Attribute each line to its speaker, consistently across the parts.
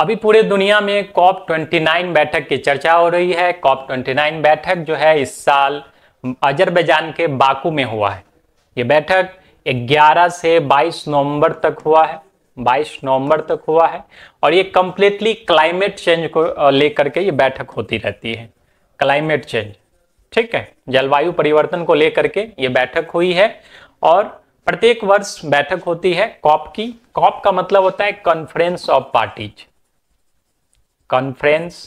Speaker 1: अभी पूरे दुनिया में कॉप 29 बैठक की चर्चा हो रही है कॉप 29 बैठक जो है इस साल अजरबैजान के बाकू में हुआ है ये बैठक 11 से 22 नवंबर तक हुआ है 22 नवंबर तक हुआ है और ये कम्प्लीटली क्लाइमेट चेंज को लेकर के ये बैठक होती रहती है क्लाइमेट चेंज ठीक है जलवायु परिवर्तन को लेकर के ये बैठक हुई है और प्रत्येक वर्ष बैठक होती है कॉप की कॉप का मतलब होता है conference of parties conference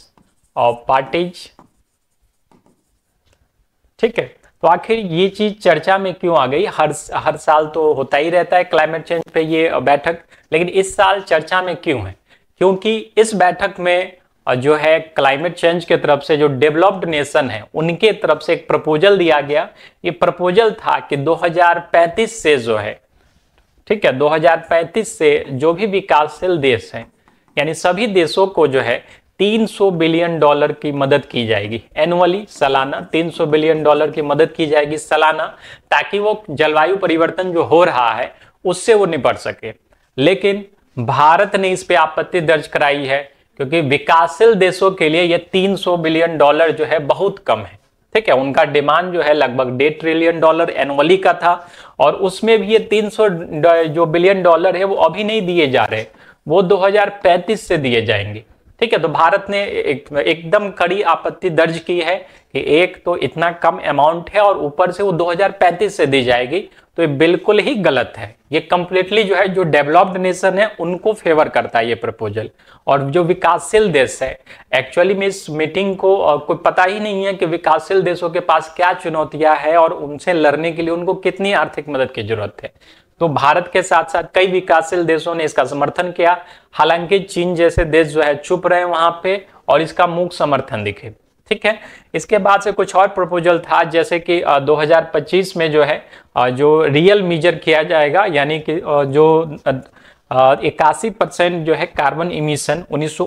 Speaker 1: of parties ठीक है तो आखिर ये चीज चर्चा में क्यों आ गई हर हर साल तो होता ही रहता है क्लाइमेट चेंज पे ये बैठक लेकिन इस साल चर्चा में क्यों है क्योंकि इस बैठक में जो है क्लाइमेट चेंज के तरफ से जो डेवलप्ड नेशन है उनके तरफ से एक प्रपोजल दिया गया ये प्रपोजल था कि 2035 से जो है ठीक है 2035 से जो भी विकासशील देश हैं यानी सभी देशों को जो है 300 बिलियन डॉलर की मदद की जाएगी एनुअली सालाना 300 बिलियन डॉलर की मदद की जाएगी सालाना ताकि वो जलवायु परिवर्तन जो हो रहा है उससे वो निपट सके लेकिन भारत ने इस पे आपत्ति दर्ज कराई है क्योंकि विकासशील देशों के लिए ये 300 बिलियन डॉलर जो है बहुत कम है ठीक है उनका डिमांड जो है लगभग डेढ़ ट्रिलियन डॉलर एनुअली का था और उसमें भी ये 300 जो बिलियन डॉलर है वो अभी नहीं दिए जा रहे वो 2035 से दिए जाएंगे ठीक है तो भारत ने एक, एकदम कड़ी आपत्ति दर्ज की है कि एक तो इतना कम अमाउंट है और ऊपर से वो 2035 से दी जाएगी तो ये बिल्कुल ही गलत है ये कंप्लीटली जो है जो डेवलप्ड नेशन है उनको फेवर करता है ये प्रपोजल और जो विकासशील देश है एक्चुअली में इस मीटिंग को कोई पता ही नहीं है कि विकासशील देशों के पास क्या चुनौतियां है और उनसे लड़ने के लिए उनको कितनी आर्थिक मदद की जरूरत है तो भारत के साथ साथ कई विकासशील देशों ने इसका समर्थन किया हालांकि चीन जैसे देश जो है चुप रहे वहां पे और इसका मूक समर्थन दिखे ठीक है इसके बाद से कुछ और प्रपोजल था जैसे कि 2025 में जो है जो रियल मेजर किया जाएगा यानी कि जो इक्यासी परसेंट जो है कार्बन इमिशन उन्नीस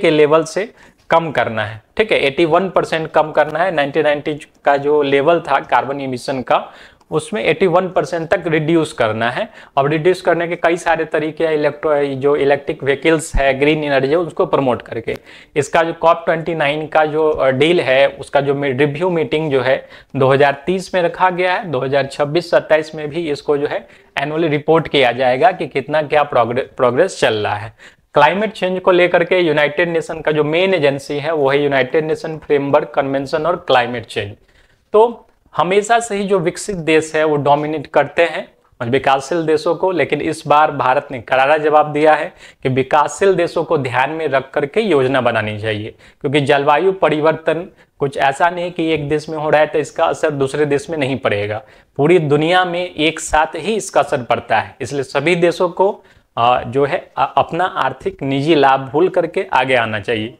Speaker 1: के लेवल से कम करना है ठीक है 81 परसेंट कम करना है 1990 का जो लेवल था कार्बन इमिशन का उसमें 81 परसेंट तक रिड्यूस करना है और रिड्यूस करने के कई सारे तरीके हैं इलेक्ट्रो जो इलेक्ट्रिक व्हीकल्स है ग्रीन एनर्जी उसको प्रमोट करके इसका जो कॉप 29 का जो डील है उसका जो रिव्यू मीटिंग जो है 2030 में रखा गया है 2026-27 में भी इसको जो है एनुअली रिपोर्ट किया जाएगा कि कितना क्या प्रोग्रेस चल रहा है क्लाइमेट चेंज को लेकर के यूनाइटेड नेशन का जो मेन एजेंसी है वो है यूनाइटेड नेशन फ्रेमवर्क कन्वेंशन और क्लाइमेट चेंज तो हमेशा से ही जो विकसित देश है वो डोमिनेट करते हैं विकासशील देशों को लेकिन इस बार भारत ने करारा जवाब दिया है कि विकासशील देशों को ध्यान में रख करके योजना बनानी चाहिए क्योंकि जलवायु परिवर्तन कुछ ऐसा नहीं कि एक देश में हो रहा है तो इसका असर दूसरे देश में नहीं पड़ेगा पूरी दुनिया में एक साथ ही इसका असर पड़ता है इसलिए सभी देशों को जो है अपना आर्थिक निजी लाभ भूल करके आगे आना चाहिए